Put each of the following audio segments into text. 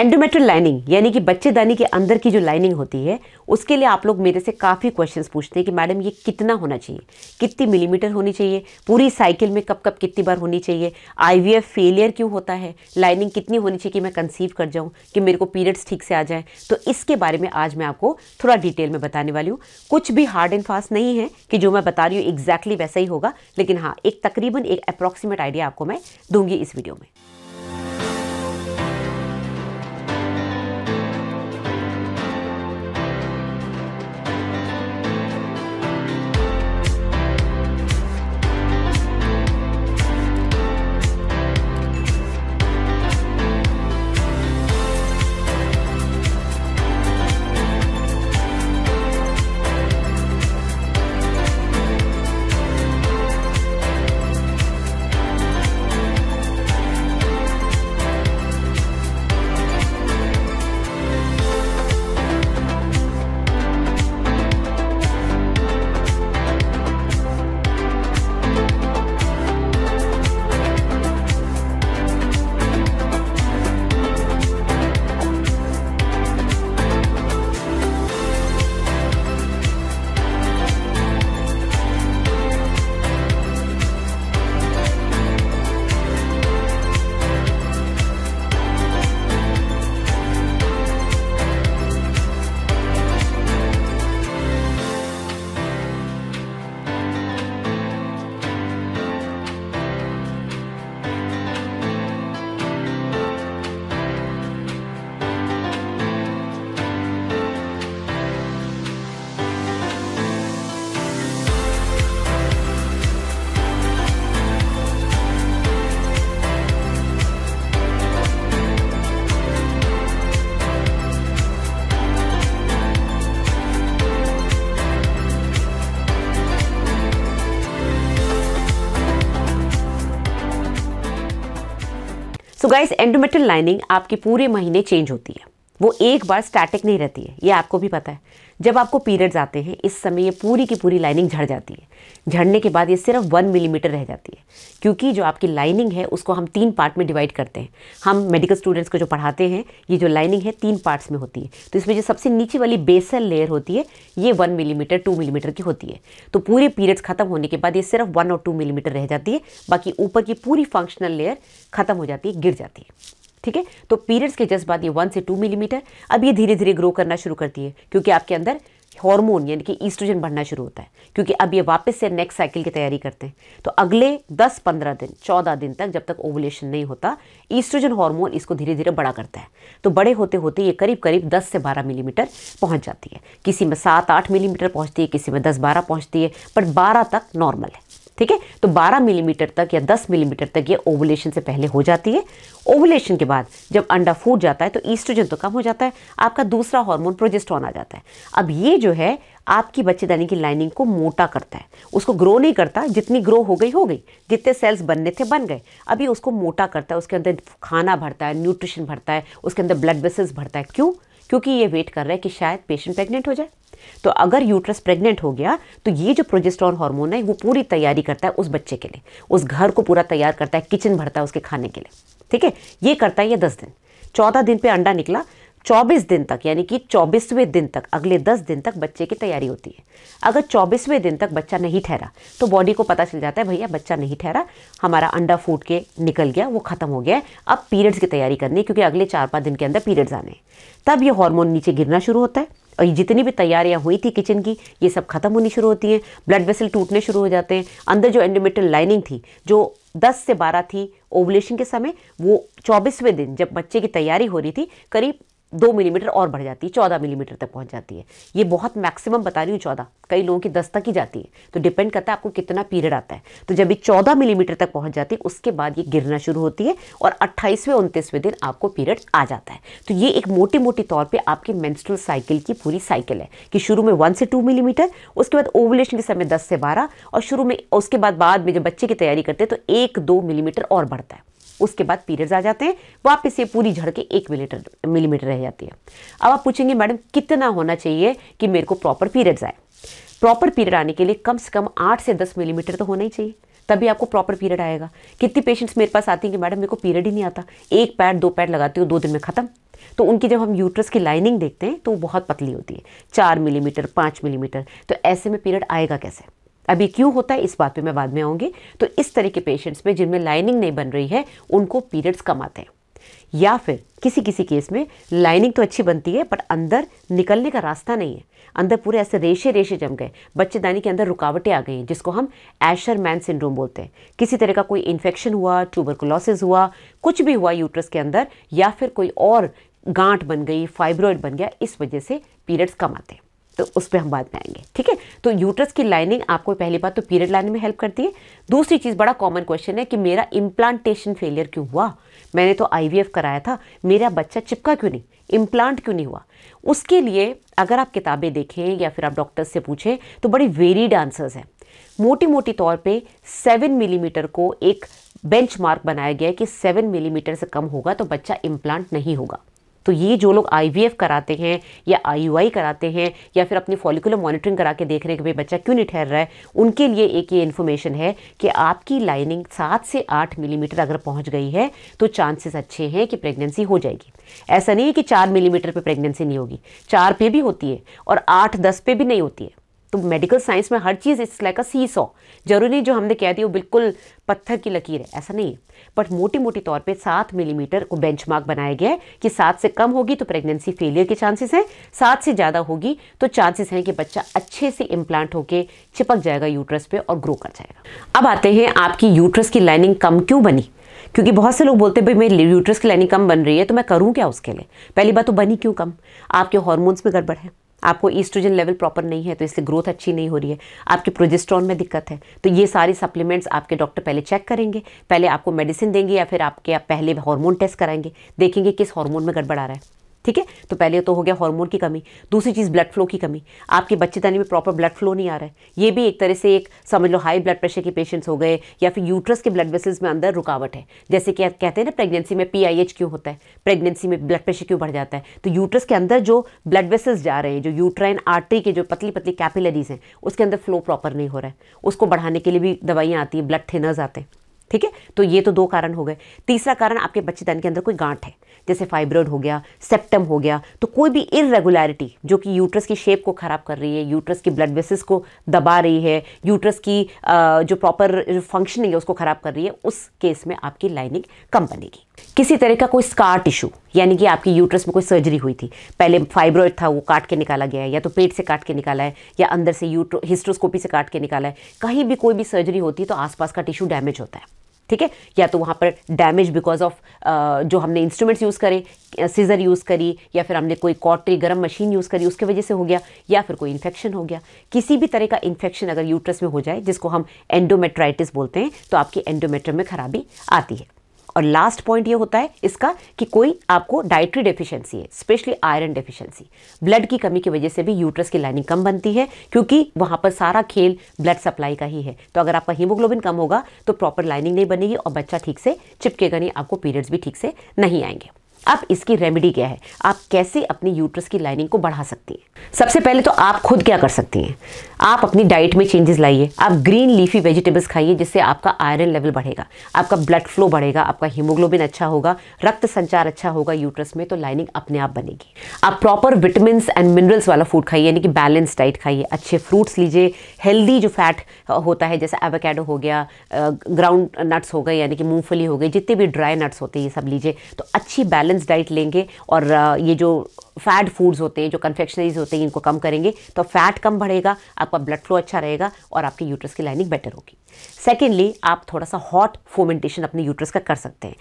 endometrial lining यानी कि बच्चेदानी के अंदर की जो लाइनिंग होती है उसके लिए आप लोग मेरे से काफ़ी क्वेश्चंस पूछते हैं कि मैडम ये कितना होना चाहिए कितनी मिलीमीटर होनी चाहिए पूरी साइकिल में कब कब कितनी बार होनी चाहिए आईवीएफ फेलियर क्यों होता है लाइनिंग कितनी होनी चाहिए कि मैं कंसीव कर जाऊँ कि मेरे को पीरियड्स ठीक से आ जाए तो इसके बारे में आज मैं आपको थोड़ा डिटेल में बताने वाली हूँ कुछ भी हार्ड एंड फास्ट नहीं है कि जो मैं बता रही हूँ एग्जैक्टली वैसा ही होगा लेकिन हाँ एक तकरीबन एक अप्रॉक्सीमेट आइडिया आपको मैं दूंगी इस वीडियो में सो गाइस एंडोमेटल लाइनिंग आपकी पूरे महीने चेंज होती है वो एक बार स्टैटिक नहीं रहती है ये आपको भी पता है जब आपको पीरियड्स आते हैं इस समय ये पूरी की पूरी लाइनिंग झड़ जाती है झड़ने के बाद ये सिर्फ वन मिलीमीटर रह जाती है क्योंकि जो आपकी लाइनिंग है उसको हम तीन पार्ट में डिवाइड करते हैं हम मेडिकल स्टूडेंट्स को जो पढ़ाते हैं ये जो लाइनिंग है तीन पार्ट्स में होती है तो इसमें जो सबसे नीचे वाली बेसल लेयर होती है ये वन मिलीमीटर टू मिलीमीटर की होती है तो पूरे पीरियड्स खत्म होने के बाद ये सिर्फ वन और टू मिलीमीटर रह जाती है बाकी ऊपर की पूरी फंक्शनल लेयर खत्म हो जाती है गिर जाती है ठीक है तो पीरियड्स के जस्ट बाद ये वन से टू मिलीमीटर अब ये धीरे धीरे ग्रो करना शुरू करती है क्योंकि आपके अंदर हार्मोन यानी कि ईस्ट्रोजन बढ़ना शुरू होता है क्योंकि अब ये वापस से नेक्स्ट साइकिल की तैयारी करते हैं तो अगले 10-15 दिन 14 दिन तक जब तक ओवुलेशन नहीं होता ईस्ट्रोजन हार्मोन इसको धीरे धीरे बड़ा करता है तो बड़े होते होते ये करीब करीब 10 से 12 मिलीमीटर पहुंच जाती है किसी में सात आठ मिलीमीटर पहुँचती है किसी में दस बारह पहुँचती है बट बारह तक नॉर्मल है ठीक है तो 12 मिलीमीटर तक या 10 मिलीमीटर तक ये ओवुलेशन से पहले हो जाती है ओवुलेशन के बाद जब अंडा फूट जाता है तो ईस्ट्रोजन तो कम हो जाता है आपका दूसरा हार्मोन प्रोजेस्ट्रॉन आ जाता है अब ये जो है आपकी बच्चेदानी की लाइनिंग को मोटा करता है उसको ग्रो नहीं करता जितनी ग्रो हो गई हो गई जितने सेल्स बनने थे बन गए अभी उसको मोटा करता है उसके अंदर खाना भरता है न्यूट्रिशन भरता है उसके अंदर ब्लड वेसल्स भरता है क्यों क्योंकि ये वेट कर रहा है कि शायद पेशेंट प्रेग्नेंट हो जाए तो अगर यूट्रस प्रेग्नेंट हो गया तो ये जो प्रोजेस्ट्रॉन हार्मोन है वो पूरी तैयारी करता है उस बच्चे के लिए उस घर को पूरा तैयार करता है किचन भरता है उसके खाने के लिए ठीक है ये करता है ये दस दिन चौदह दिन पे अंडा निकला 24 दिन तक यानी कि 24वें दिन तक अगले 10 दिन तक बच्चे की तैयारी होती है अगर 24वें दिन तक बच्चा नहीं ठहरा तो बॉडी को पता चल जाता है भैया बच्चा नहीं ठहरा हमारा अंडा फूट के निकल गया वो ख़त्म हो गया है अब पीरियड्स की तैयारी करनी है क्योंकि अगले चार पाँच दिन के अंदर पीरियड्स आने हैं तब ये हॉर्मोन नीचे गिरना शुरू होता है और ये जितनी भी तैयारियां हुई थी किचन की ये सब खत्म होनी शुरू होती हैं ब्लड वेसल टूटने शुरू हो जाते हैं अंदर जो एंडोमेट्रियल लाइनिंग थी जो 10 से 12 थी ओवलेशन के समय वो 24वें दिन जब बच्चे की तैयारी हो रही थी करीब दो मिलीमीटर और बढ़ जाती है चौदह मिलीमीटर तक पहुंच जाती है ये बहुत मैक्सिमम बता रही हूँ चौदह कई लोगों की दस तक ही जाती है तो डिपेंड करता है आपको कितना पीरियड आता है तो जब ये चौदह मिलीमीटर तक पहुंच जाती है उसके बाद ये गिरना शुरू होती है और अट्ठाईसवें उनतीसवें दिन आपको पीरियड आ जाता है तो ये एक मोटी मोटी तौर पर आपकी मैंस्ट्रल साइकिल की पूरी साइकिल है कि शुरू में वन से टू मिलीमीटर उसके बाद ओवलेशन के समय दस से बारह और शुरू में उसके बाद बाद में जब बच्चे की तैयारी करते हैं तो एक दो मिलीमीटर और बढ़ता है उसके बाद पीरियड्स आ जाते हैं वापस ये पूरी झड़ के एक मिलीटर मिलीमीटर रह जाती है अब आप पूछेंगे मैडम कितना होना चाहिए कि मेरे को प्रॉपर पीरियड्स आए प्रॉपर पीरियड आने के लिए कम से कम आठ से दस मिलीमीटर तो होना ही चाहिए तभी आपको प्रॉपर पीरियड आएगा कितनी पेशेंट्स मेरे पास आती हैं कि मैडम मेरे को पीरियड ही नहीं आता एक पैड दो पैड लगाती हूँ दो दिन में ख़त्म तो उनकी जब हम यूट्रस की लाइनिंग देखते हैं तो वो बहुत पतली होती है चार मिलीमीटर पाँच मिलीमीटर तो ऐसे में पीरियड आएगा कैसे अभी क्यों होता है इस बात पे मैं बाद में आऊँगी तो इस तरह के पेशेंट्स में जिनमें लाइनिंग नहीं बन रही है उनको पीरियड्स कम आते हैं या फिर किसी किसी केस में लाइनिंग तो अच्छी बनती है बट अंदर निकलने का रास्ता नहीं है अंदर पूरे ऐसे रेशे रेशे जम गए बच्चेदानी के अंदर रुकावटें आ गई हैं जिसको हम एशर मैन सिंड्रोम बोलते हैं किसी तरह का कोई इन्फेक्शन हुआ ट्यूबरकुलोसिस हुआ कुछ भी हुआ यूट्रस के अंदर या फिर कोई और गांठ बन गई फाइब्रॉइड बन गया इस वजह से पीरियड्स कम आते हैं तो उस पर हम बात में आएंगे ठीक है तो यूट्रस की लाइनिंग आपको पहली बात तो पीरियड लाने में हेल्प करती है दूसरी चीज़ बड़ा कॉमन क्वेश्चन है कि मेरा इम्प्लांटेशन फेलियर क्यों हुआ मैंने तो आईवीएफ कराया था मेरा बच्चा चिपका क्यों नहीं इम्प्लांट क्यों नहीं हुआ उसके लिए अगर आप किताबें देखें या फिर आप डॉक्टर से पूछें तो बड़ी वेरीड आंसर्स हैं मोटी मोटी तौर पे सेवन मिलीमीटर को एक बेंचमार्क बनाया गया है कि सेवन मिलीमीटर से कम होगा तो बच्चा इम्प्लांट नहीं होगा तो ये जो लोग आई कराते हैं या आई कराते हैं या फिर अपनी फॉलिकुलर मॉनिटरिंग करा के देख रहे हैं कि भाई बच्चा क्यों नहीं ठहर रहा है उनके लिए एक ये इन्फॉर्मेशन है कि आपकी लाइनिंग सात से आठ मिलीमीटर अगर पहुंच गई है तो चांसेस अच्छे हैं कि प्रेगनेंसी हो जाएगी ऐसा नहीं है कि चार मिलीमीटर पर प्रेगनेंसी नहीं होगी चार पे भी होती है और आठ दस पे भी नहीं होती है तो मेडिकल साइंस में हर चीज़ it's like a seesaw जरूरी जो हमने कह दिया वो बिल्कुल पत्थर की लकीर है ऐसा नहीं है बट मोटी मोटी तौर पे सात मिलीमीटर को बेंचमार्क बनाया गया है कि सात से कम होगी तो प्रेगनेंसी फेलियर के चांसेस हैं सात से ज़्यादा होगी तो चांसेस हैं कि बच्चा अच्छे से इम्प्लांट होकर चिपक जाएगा यूट्रस पे और ग्रो कर जाएगा अब आते हैं आपकी यूट्रस की लाइनिंग कम क्यों बनी क्योंकि बहुत से लोग बोलते हैं भाई मेरी यूट्रस की लाइनिंग कम बन रही है तो मैं करूँ क्या उसके लिए पहली बात तो बनी क्यों कम आपके हॉर्मोन्स में गड़बड़ है आपको ईस्ट्रोजन लेवल प्रॉपर नहीं है तो इसलिए ग्रोथ अच्छी नहीं हो रही है आपके प्रोजेस्ट्रॉन में दिक्कत है तो ये सारी सप्लीमेंट्स आपके डॉक्टर पहले चेक करेंगे पहले आपको मेडिसिन देंगे या फिर आपके आप पहले हार्मोन टेस्ट कराएंगे देखेंगे किस हार्मोन में गड़बड़ आ रहा है ठीक है तो पहले तो हो गया हार्मोन की कमी दूसरी चीज़ ब्लड फ्लो की कमी आपके बच्चेदानी में प्रॉपर ब्लड फ्लो नहीं आ रहा है ये भी एक तरह से एक समझ लो हाई ब्लड प्रेशर के पेशेंट्स हो गए या फिर यूट्रस के ब्लड वेसल्स में अंदर रुकावट है जैसे कि कहते हैं ना प्रेगनेंसी में पी क्यों होता है प्रेगनेंसी में ब्लड प्रेशर क्यों बढ़ जाता है तो यूट्रस के अंदर जो ब्लड वेसल्स जा रहे हैं जो यूट्राइन आर्टरी के जो पतली पतली कैपिलरीज हैं उसके अंदर फ्लो प्रॉपर नहीं हो रहा है उसको बढ़ाने के लिए भी दवाइयाँ आती हैं ब्लड थिनर्स आते हैं ठीक है तो ये तो दो कारण हो गए तीसरा कारण आपके बच्चेदान के अंदर कोई गांठ है जैसे फाइब्रॉइड हो गया सेप्टम हो गया तो कोई भी इरेगुलरिटी जो कि यूट्रस की शेप को ख़राब कर रही है यूट्रस की ब्लड वेसिस को दबा रही है यूट्रस की जो प्रॉपर फंक्शनिंग है उसको ख़राब कर रही है उस केस में आपकी लाइनिंग कम बनेगी किसी तरह का कोई स्कार टिश्यू यानी कि आपकी यूट्रस में कोई सर्जरी हुई थी पहले फाइब्रॉइड था वो काट के निकाला गया है या तो पेट से काट के निकाला है या अंदर से यूट्रो हिस्ट्रोस्कोपी से काट के निकाला है कहीं भी कोई भी सर्जरी होती है तो आसपास का टिश्यू डैमेज होता है ठीक है या तो वहाँ पर डैमेज बिकॉज ऑफ जो हमने इंस्ट्रूमेंट्स यूज़ करे सीज़र यूज़ करी या फिर हमने कोई कॉटरी गर्म मशीन यूज़ करी उसकी वजह से हो गया या फिर कोई इन्फेक्शन हो गया किसी भी तरह का इन्फेक्शन अगर यूट्रस में हो जाए जिसको हम एंडोमेट्राइटिस बोलते हैं तो आपकी एंडोमेट्रम में खराबी आती है और लास्ट पॉइंट ये होता है इसका कि कोई आपको डाइट्री डेफिशिएंसी है स्पेशली आयरन डेफिशिएंसी ब्लड की कमी की वजह से भी यूट्रस की लाइनिंग कम बनती है क्योंकि वहाँ पर सारा खेल ब्लड सप्लाई का ही है तो अगर आपका हीमोग्लोबिन कम होगा तो प्रॉपर लाइनिंग नहीं बनेगी और बच्चा ठीक से चिपकेगा नहीं आपको पीरियड्स भी ठीक से नहीं आएंगे अब इसकी रेमेडी क्या है आप कैसे अपनी यूट्रस की लाइनिंग को बढ़ा सकती हैं सबसे पहले तो आप खुद क्या कर सकती हैं आप अपनी डाइट में चेंजेस लाइए आप ग्रीन लीफी वेजिटेबल्स खाइए जिससे आपका आयरन लेवल बढ़ेगा आपका ब्लड फ्लो बढ़ेगा आपका हीमोग्लोबिन अच्छा होगा रक्त संचार अच्छा होगा यूट्रस में तो लाइनिंग अपने आप बनेगी आप प्रॉपर विटामिन एंड मिनरल्स वाला फूड खाइए यानी कि बैलेंस डाइट खाइए अच्छे फ्रूट्स लीजिए हेल्दी जो फैट होता है जैसे एवोकेडो हो गया ग्राउंड नट्स हो गए यानी कि मूंगफली हो गई जितने भी ड्राई नट्स होते हैं ये सब लीजिए तो अच्छी बैलेंस बैलेंस डाइट लेंगे और ये जो फैट फूड्स होते हैं जो कन्फेक्शनरीज होते हैं इनको कम करेंगे तो फैट कम बढ़ेगा आपका ब्लड फ्लो अच्छा रहेगा और आपकी यूट्रस की लाइनिंग बेटर होगी सेकेंडली आप थोड़ा सा हॉट फोमेंटेशन अपने यूट्रस का कर सकते हैं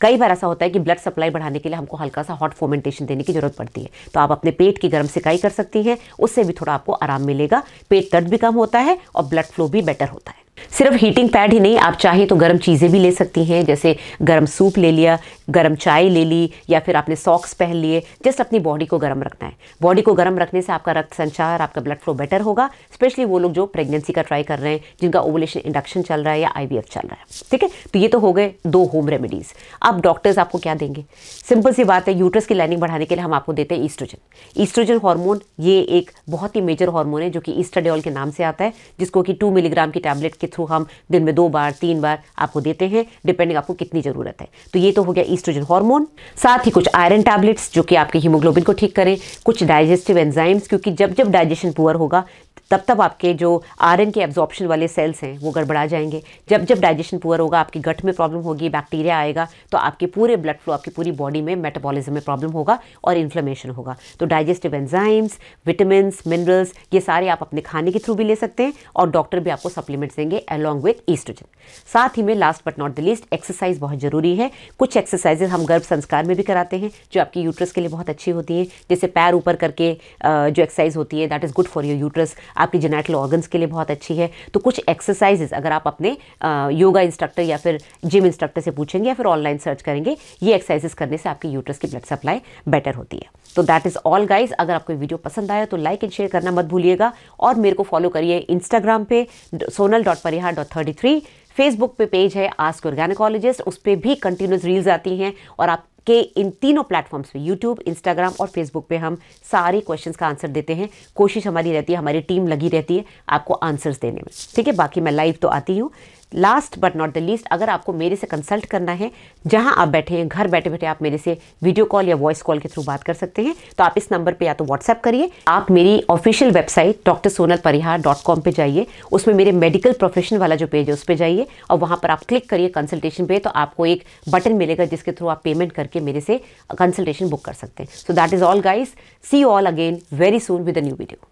कई बार ऐसा होता है कि ब्लड सप्लाई बढ़ाने के लिए हमको हल्का सा हॉट फोमेंटेशन देने की जरूरत पड़ती है तो आप अपने पेट की गर्म सिकाई कर सकती हैं उससे भी थोड़ा आपको आराम मिलेगा पेट दर्द भी कम होता है और ब्लड फ्लो भी बेटर होता है सिर्फ हीटिंग पैड ही नहीं आप चाहे तो गर्म चीज़ें भी ले सकती हैं जैसे गर्म सूप ले लिया गर्म चाय ले ली या फिर आपने सॉक्स पहन लिए जस्ट अपनी बॉडी को गर्म रखना है बॉडी को गर्म रखने से आपका रक्त संचार आपका ब्लड फ्लो बेटर होगा स्पेशली वो लोग जो प्रेगनेंसी का ट्राई कर रहे हैं जिनका ओवलेशन इंडक्शन चल रहा है या आई चल रहा है ठीक है तो ये तो हो गए दो होम रेमेडीज़ अब डॉक्टर्स आपको क्या देंगे सिंपल सी बात है यूट्रस की लाइनिंग बढ़ाने के लिए हम आपको देते हैं ईस्ट्रोजन ईस्ट्रोजन हार्मोन ये एक बहुत ही मेजर हार्मोन है जो कि ईस्टाडियोल के नाम से आता है जिसको कि टू मिलीग्राम की टैबलेट के थ्रू तो हम दिन में दो बार तीन बार आपको देते हैं डिपेंडिंग आपको कितनी ज़रूरत है तो ये तो हो गया ईस्ट्रोजन हार्मोन साथ ही कुछ आयरन टैबलेट्स जो कि आपके हीमोग्लोबिन को ठीक करें कुछ डाइजेस्टिव एंजाइम्स क्योंकि जब जब डाइजेशन पुअर होगा तब तब आपके जो आयरन के एब्जॉर्प्शन वाले सेल्स हैं वो गड़बड़ा जाएंगे जब जब डाइजेशन पुअर होगा आपकी गट में प्रॉब्लम होगी बैक्टीरिया आएगा तो आपके पूरे ब्लड फ्लो आपकी पूरी बॉडी में मेटाबॉलिज्म में प्रॉब्लम होगा और इन्फ्लेमेशन होगा तो डाइजेस्टिव एंजाइम्स विटामिन मिनरल्स ये सारे आप अपने खाने के थ्रू भी ले सकते हैं और डॉक्टर भी आपको सप्लीमेंट्स देंगे अलॉन्ग विथ ईस्टोजन साथ ही में last but not the least exercise बहुत ज़रूरी है कुछ एक्सरसाइजेज हम गर्भ संस्कार में भी कराते हैं जो आपकी यूट्रस के लिए बहुत अच्छी होती है जैसे पैर ऊपर करके जो एक्सरसाइज होती है that is good for your uterus आपकी जेनेटल ऑर्गन्स के लिए बहुत अच्छी है तो कुछ एक्सरसाइजेज अगर आप अपने योगा इंस्ट्रक्टर या फिर जिम इंस्ट्रक्टर से पूछेंगे या फिर ऑनलाइन सर्च करेंगे ये एक्सरसाइजेस करने से आपकी यूट्रस की ब्लड सप्लाई बेटर होती है तो दैट इज़ ऑल गाइज अगर आपको वीडियो पसंद आया तो लाइक एंड शेयर करना मत भूलिएगा और मेरे को फॉलो करिए इंस्टाग्राम पे Sonal dot Parihar dot thirty three Facebook पे पेज है आस्क ऑर्गेनिकोलॉजिस्ट उस पर भी कंटिन्यूस रील्स आती हैं और आप कि इन तीनों प्लेटफॉर्म्स पे यूट्यूब इंस्टाग्राम और फेसबुक पे हम सारे क्वेश्चंस का आंसर देते हैं कोशिश हमारी रहती है हमारी टीम लगी रहती है आपको आंसर्स देने में ठीक है बाकी मैं लाइव तो आती हूँ last but not the least अगर आपको मेरे से कंसल्ट करना है जहां आप बैठे हैं घर बैठे बैठे आप मेरे से वीडियो कॉल या वॉइस कॉल के थ्रू बात कर सकते हैं तो आप इस नंबर पर या तो व्हाट्सएप करिए आप मेरी official website doctor Sonal Parihar dot com पर जाइए उसमें मेरे मेडिकल प्रोफेशन वाला जो पेज है उस पर जाइए और वहाँ पर आप क्लिक करिए कंसल्टेशन पे तो आपको एक बटन मिलेगा जिसके थ्रू आप पेमेंट करके मेरे से कंसल्टेशन बुक कर सकते हैं so that is all guys see all again very soon with a new video